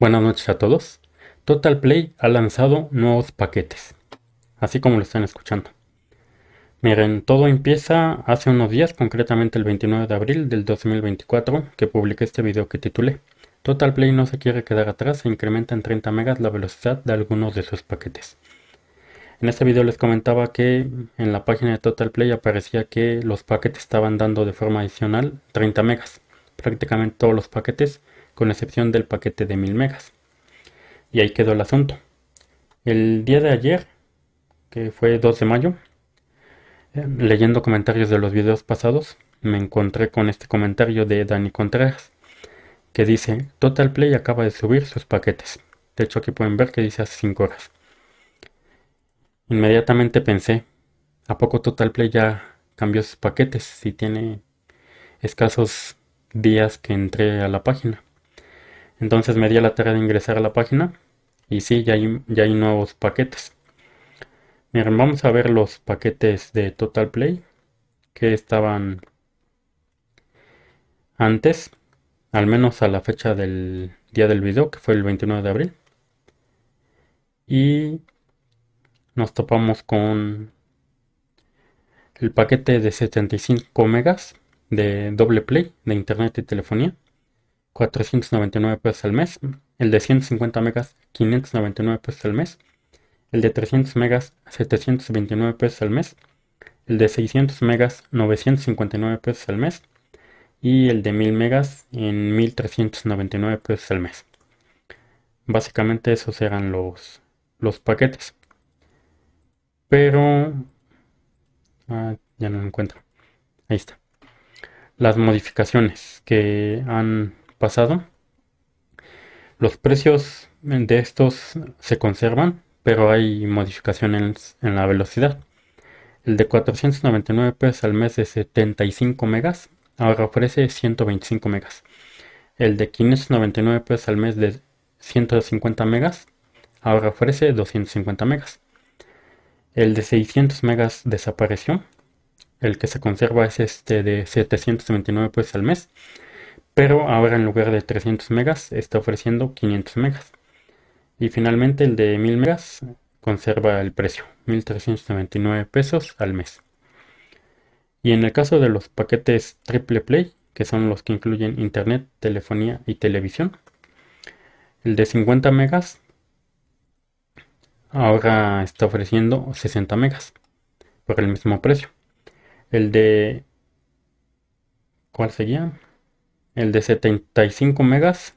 Buenas noches a todos. Total Play ha lanzado nuevos paquetes, así como lo están escuchando. Miren, todo empieza hace unos días, concretamente el 29 de abril del 2024, que publiqué este video que titulé Total Play no se quiere quedar atrás e incrementa en 30 megas la velocidad de algunos de sus paquetes. En este video les comentaba que en la página de Total Play aparecía que los paquetes estaban dando de forma adicional 30 megas. Prácticamente todos los paquetes con excepción del paquete de 1000 megas. Y ahí quedó el asunto. El día de ayer, que fue 2 de mayo, eh, leyendo comentarios de los videos pasados, me encontré con este comentario de Dani Contreras, que dice, Total Play acaba de subir sus paquetes. De hecho, aquí pueden ver que dice hace 5 horas. Inmediatamente pensé, ¿a poco Total Play ya cambió sus paquetes si tiene escasos días que entré a la página? Entonces me di la tarea de ingresar a la página y sí, ya hay, ya hay nuevos paquetes. Miren, vamos a ver los paquetes de Total Play que estaban antes, al menos a la fecha del día del video, que fue el 29 de abril. Y nos topamos con el paquete de 75 megas de doble play de internet y telefonía 499 pesos al mes, el de 150 megas 599 pesos al mes, el de 300 megas 729 pesos al mes, el de 600 megas 959 pesos al mes y el de 1000 megas en 1399 pesos al mes. Básicamente esos eran los, los paquetes. Pero... Ah, ya no lo encuentro. Ahí está. Las modificaciones que han pasado. Los precios de estos se conservan, pero hay modificaciones en la velocidad. El de 499 pesos al mes de 75 megas ahora ofrece 125 megas. El de 599 pesos al mes de 150 megas ahora ofrece 250 megas. El de 600 megas desapareció. El que se conserva es este de 729 pesos al mes pero ahora en lugar de 300 megas está ofreciendo 500 megas. Y finalmente el de 1000 megas conserva el precio, 1399 pesos al mes. Y en el caso de los paquetes Triple Play, que son los que incluyen internet, telefonía y televisión, el de 50 megas ahora está ofreciendo 60 megas por el mismo precio. El de ¿cuál sería? el de 75 megas,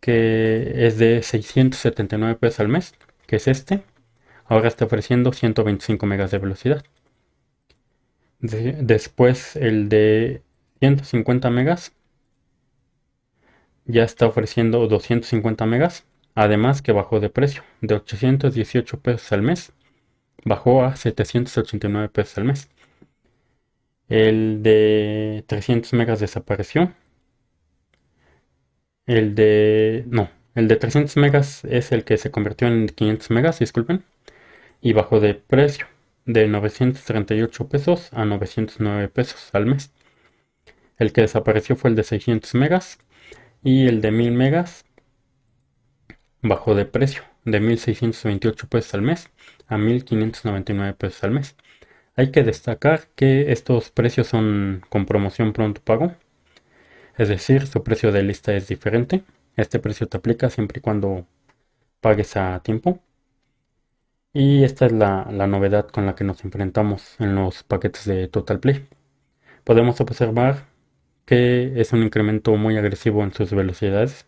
que es de 679 pesos al mes, que es este. Ahora está ofreciendo 125 megas de velocidad. después el de 150 megas ya está ofreciendo 250 megas. Además que bajó de precio, de 818 pesos al mes, bajó a 789 pesos al mes. El de 300 megas desapareció. El de... No, el de 300 megas es el que se convirtió en 500 megas, disculpen. Y bajó de precio de 938 pesos a 909 pesos al mes. El que desapareció fue el de 600 megas y el de 1000 megas bajó de precio de 1628 pesos al mes a 1599 pesos al mes. Hay que destacar que estos precios son con promoción pronto pago, es decir, su precio de lista es diferente. Este precio te aplica siempre y cuando pagues a tiempo. Y esta es la, novedad con la que nos enfrentamos en los paquetes de Total Play. Podemos observar que es un incremento muy agresivo en sus velocidades.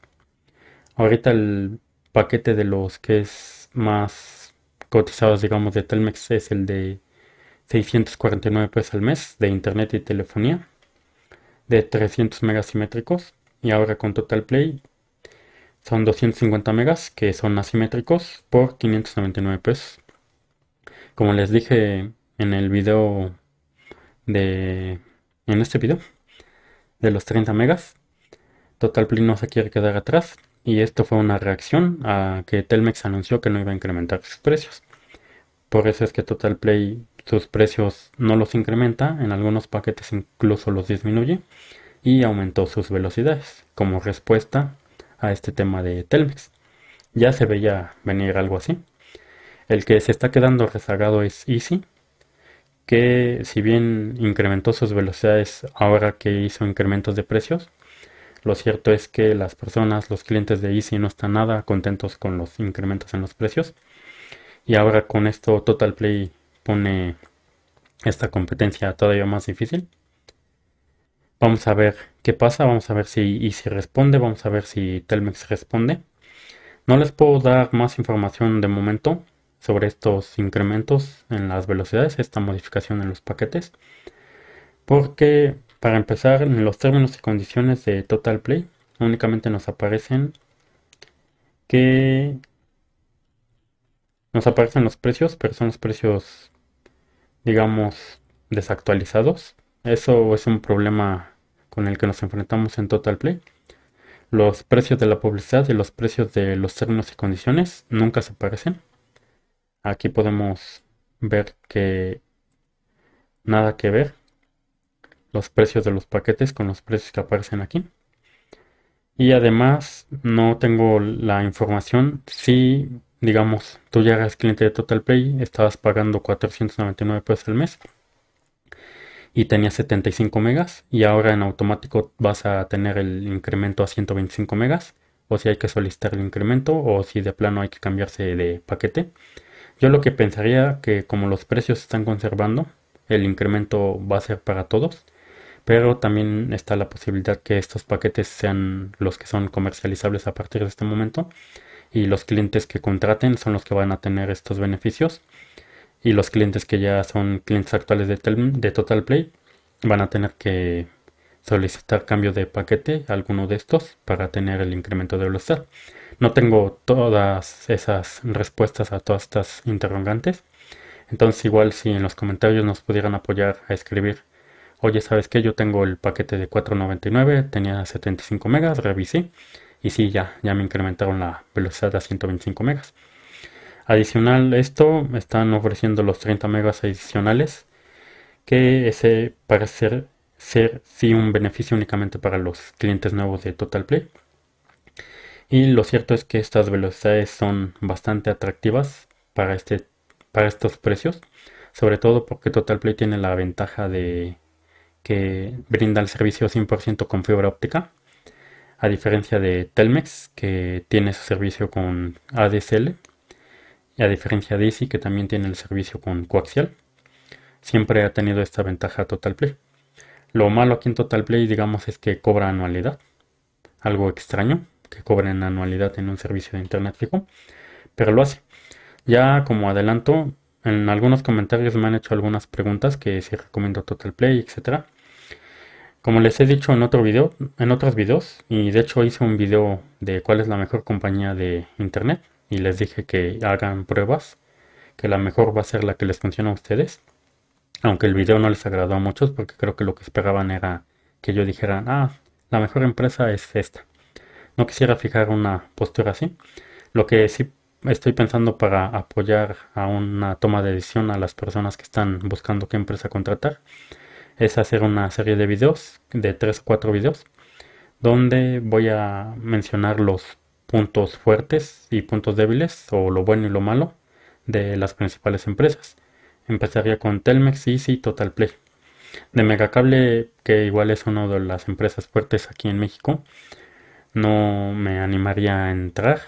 Ahorita el paquete de los que es más cotizados, digamos, de Telmex es el de 649 pesos al mes de internet y telefonía de 300 megas simétricos y ahora con Total Play son 250 megas que son asimétricos por 599 pesos. Como les dije en el video de en este video de los 30 megas, Total Play no se quiere quedar atrás y esto fue una reacción a que Telmex anunció que no iba a incrementar sus precios. Por eso es que Total Play sus precios no los incrementa, en algunos paquetes incluso los disminuye y aumentó sus velocidades como respuesta a este tema de Telmex. Ya se veía venir algo así. El que se está quedando rezagado es Easy, que si bien incrementó sus velocidades ahora que hizo incrementos de precios, lo cierto es que las personas, los clientes de Easy no están nada contentos con los incrementos en los precios. Y ahora con esto Total Play pone esta competencia todavía más difícil. Vamos a ver qué pasa, vamos a ver si y si responde, vamos a ver si Telmex responde. No les puedo dar más información de momento sobre estos incrementos en las velocidades, esta modificación en los paquetes, porque para empezar, en los términos y condiciones de Total Play únicamente nos aparecen que nos aparecen los precios, pero son los precios digamos, desactualizados. Eso es un problema con el que nos enfrentamos en Total Play. Los precios de la publicidad y los precios de los términos y condiciones nunca se parecen. Aquí podemos ver que nada que ver los precios de los paquetes con los precios que aparecen aquí. Y además no tengo la información si digamos, tú ya eras cliente de Total Play, estabas pagando 499 pesos al mes y tenías 75 megas y ahora en automático vas a tener el incremento a 125 megas o si hay que solicitar el incremento o si de plano hay que cambiarse de paquete. Yo lo que pensaría que como los precios están conservando, el incremento va a ser para todos, pero también está la posibilidad que estos paquetes sean los que son comercializables a partir de este momento y los clientes que contraten son los que van a tener estos beneficios y los clientes que ya son clientes actuales de, Total Play van a tener que solicitar cambio de paquete alguno de estos para tener el incremento de velocidad. No tengo todas esas respuestas a todas estas interrogantes. Entonces igual si en los comentarios nos pudieran apoyar a escribir, oye, ¿sabes que Yo tengo el paquete de 4.99, tenía 75 megas, revisé y sí, ya, me incrementaron la velocidad a 125 megas. Adicional a esto, me están ofreciendo los 30 megas adicionales, que ese parece ser sí un beneficio únicamente para los clientes nuevos de Total Play. Y lo cierto es que estas velocidades son bastante atractivas para, este, para estos precios, sobre todo porque Total Play tiene la ventaja de que brinda el servicio 100% con fibra óptica a diferencia de Telmex, que tiene su servicio con ADSL, y a diferencia de Easy, que también tiene el servicio con coaxial, siempre ha tenido esta ventaja Total Play. Lo malo aquí en Total Play, digamos, es que cobra anualidad. Algo extraño, que cobren anualidad en un servicio de internet fijo, pero lo hace. Ya como adelanto, en algunos comentarios me han hecho algunas preguntas que si recomiendo Total Play, etcétera. Como les he dicho en otro video, en otros videos, y de hecho hice un video de cuál es la mejor compañía de internet, y les dije que hagan pruebas, que la mejor va a ser la que les funciona a ustedes. Aunque el video no les agradó a muchos porque creo que lo que esperaban era que yo dijera, ah, la mejor empresa es esta. No quisiera fijar una postura así. Lo que sí estoy pensando para apoyar a una toma de decisión a las personas que están buscando qué empresa contratar es hacer una serie de videos, de 3 4 videos, donde voy a mencionar los puntos fuertes y puntos débiles, o lo bueno y lo malo, de las principales empresas. Empezaría con Telmex, Easy, Total Play. De Megacable, que igual es una de las empresas fuertes aquí en México, no me animaría a entrar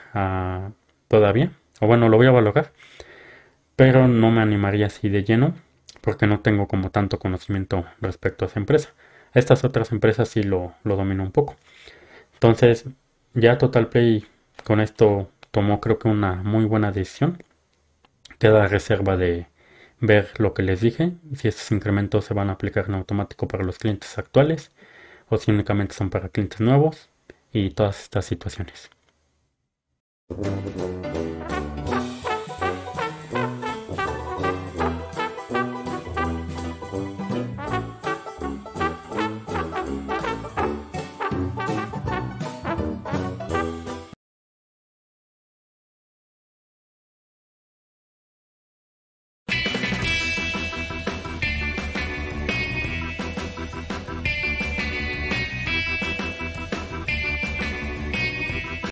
todavía. O bueno, lo voy a valorar. Pero no me animaría así de lleno porque no tengo como tanto conocimiento respecto a esa empresa. Estas otras empresas sí lo, lo domino un poco. Entonces, ya Total con esto tomó creo que una muy buena decisión. Queda reserva de ver lo que les dije, si estos incrementos se van a aplicar en automático para los clientes actuales o si únicamente son para clientes nuevos y todas estas situaciones.